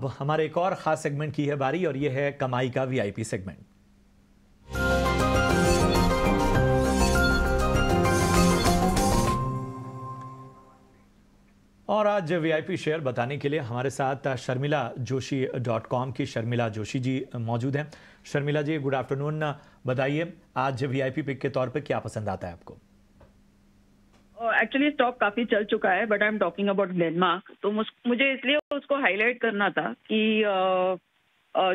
अब हमारे एक और खास सेगमेंट की है बारी और ये है कमाई का वीआईपी सेगमेंट और आज वीआईपी शेयर बताने के लिए हमारे साथ शर्मिला जोशी डॉट कॉम की शर्मिला जोशी जी मौजूद हैं शर्मिला जी गुड आफ्टरनून बताइए आज वीआईपी पिक के तौर पे क्या पसंद आता है आपको एक्चुअली स्टॉक काफी चल चुका है but I am talking about Denmark तो मुझे इसलिए उसको हाईलाइट करना था कि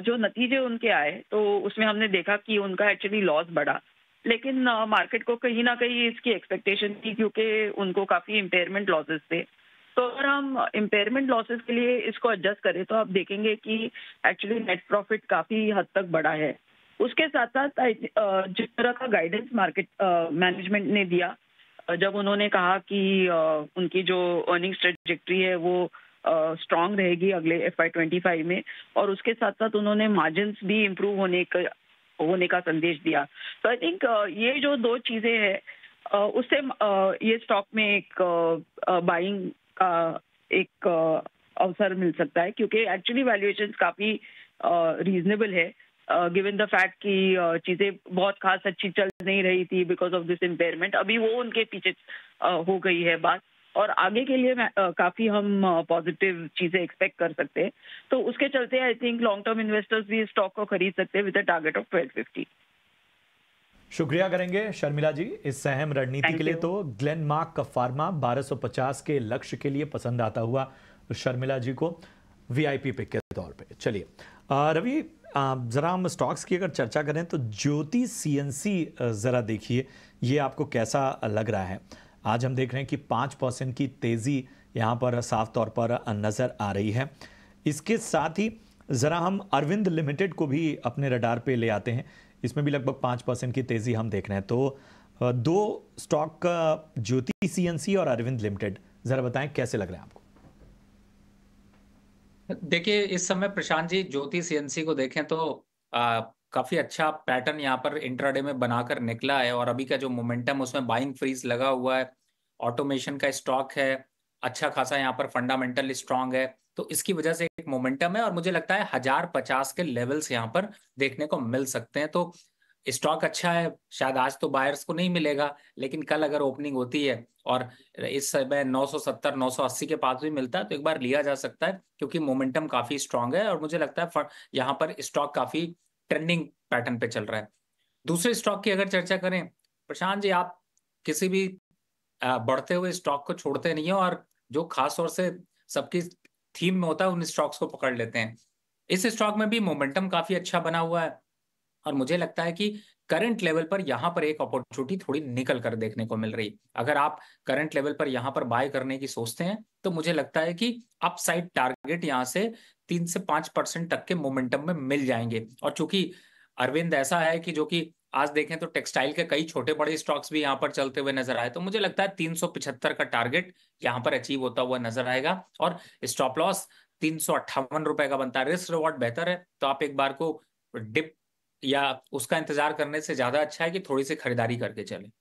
जो नतीजे उनके आए तो उसमें हमने देखा कि उनका एक्चुअली लॉस बढ़ा लेकिन मार्केट को कहीं ना कहीं इसकी एक्सपेक्टेशन थी क्योंकि उनको काफी इम्पेयरमेंट लॉसेस थे तो अगर हम इम्पेयरमेंट लॉसेस के लिए इसको एडजस्ट करें तो आप देखेंगे कि एक्चुअली नेट प्रॉफिट काफी हद तक बढ़ा है उसके साथ साथ जिस तरह का गाइडेंस मार्केट मैनेजमेंट ने दिया जब उन्होंने कहा कि उनकी जो अर्निंग ट्रेजेक्ट्री है वो स्ट्रांग रहेगी अगले एफ आई ट्वेंटी फाइव में और उसके साथ साथ उन्होंने मार्जिन भी इम्प्रूव होने का होने का संदेश दिया तो आई थिंक ये जो दो चीज़ें हैं उससे ये स्टॉक में एक बाइंग का एक अवसर मिल सकता है क्योंकि एक्चुअली वैल्यूएशन काफ़ी रीजनेबल है गिवन द फैक्ट कि uh, चीजें बहुत खास अच्छी चल नहीं रही थी बिकॉज ऑफ दिस इम्पेयरमेंट अभी वो उनके पीछे uh, हो गई है बात और आगे के लिए uh, काफी हम पॉजिटिव चीजें एक्सपेक्ट कर सकते हैं तो उसके चलते I think long term investors भी स्टॉक को खरीद सकते हैं with a target of twelve fifty शुक्रिया करेंगे शर्मिला जी इस अहम रणनीति के लिए तो ग्लेन मार्क का फार्मा 1250 के लक्ष्य के लिए पसंद आता हुआ शर्मिला जी को वीआईपी पिक के तौर पे चलिए रवि ज़रा हम स्टॉक्स की अगर चर्चा करें तो ज्योति सीएनसी ज़रा देखिए ये आपको कैसा लग रहा है आज हम देख रहे हैं कि पाँच परसेंट की तेज़ी यहाँ पर साफ तौर पर नज़र आ रही है इसके साथ ही ज़रा हम अरविंद लिमिटेड को भी अपने रडार पे ले आते हैं इसमें भी लगभग पाँच परसेंट की तेज़ी हम देख रहे हैं तो दो स्टॉक ज्योति सी और अरविंद लिमिटेड ज़रा बताएं कैसे लग रहे हैं आपको देखिए इस समय प्रशांत जी ज्योति सीएनसी को देखें तो आ, काफी अच्छा पैटर्न यहाँ पर इंट्राडे में बनाकर निकला है और अभी का जो मोमेंटम उसमें बाइंग फ्रीज लगा हुआ है ऑटोमेशन का स्टॉक है अच्छा खासा यहाँ पर फंडामेंटल स्ट्रांग है तो इसकी वजह से एक मोमेंटम है और मुझे लगता है हजार पचास के लेवल्स यहाँ पर देखने को मिल सकते हैं तो स्टॉक अच्छा है शायद आज तो बायर्स को नहीं मिलेगा लेकिन कल अगर ओपनिंग होती है और इस समय 970 980 के पास भी मिलता है तो एक बार लिया जा सकता है क्योंकि मोमेंटम काफी स्ट्रांग है और मुझे लगता है यहाँ पर स्टॉक काफी ट्रेंडिंग पैटर्न पे चल रहा है दूसरे स्टॉक की अगर चर्चा करें प्रशांत जी आप किसी भी बढ़ते हुए स्टॉक को छोड़ते नहीं हो और जो खास तौर से सबकी थीम में होता है उन स्टॉक्स को पकड़ लेते हैं इस स्टॉक में भी मोमेंटम काफी अच्छा बना हुआ है और मुझे लगता है कि करंट लेवल पर यहाँ पर एक अपॉर्चुनिटी थोड़ी निकल कर देखने को मिल रही अगर आप करंट लेवल पर यहाँ पर बाय करने की सोचते हैं तो मुझे लगता है कि अपसाइड टारगेट यहाँ से तीन से पांच परसेंट तक के मोमेंटम में मिल जाएंगे और चूंकि अरविंद ऐसा है कि जो कि आज देखें तो टेक्सटाइल के कई छोटे बड़े स्टॉक्स भी यहाँ पर चलते हुए नजर आए तो मुझे लगता है तीन का टारगेट यहाँ पर अचीव होता हुआ नजर आएगा और स्टॉप लॉस तीन रुपए का बनता है रिस्क रिवॉर्ड बेहतर है तो आप एक बार को डिप या उसका इंतजार करने से ज्यादा अच्छा है कि थोड़ी सी खरीदारी करके चले